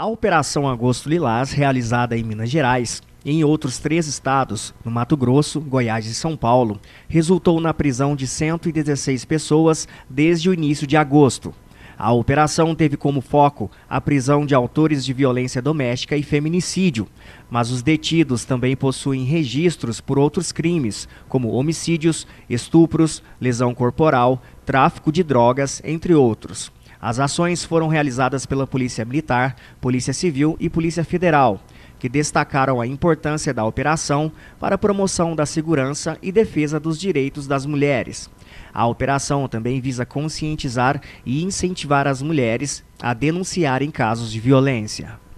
A Operação Agosto Lilás, realizada em Minas Gerais, e em outros três estados, no Mato Grosso, Goiás e São Paulo, resultou na prisão de 116 pessoas desde o início de agosto. A operação teve como foco a prisão de autores de violência doméstica e feminicídio, mas os detidos também possuem registros por outros crimes, como homicídios, estupros, lesão corporal, tráfico de drogas, entre outros. As ações foram realizadas pela Polícia Militar, Polícia Civil e Polícia Federal, que destacaram a importância da operação para a promoção da segurança e defesa dos direitos das mulheres. A operação também visa conscientizar e incentivar as mulheres a denunciarem casos de violência.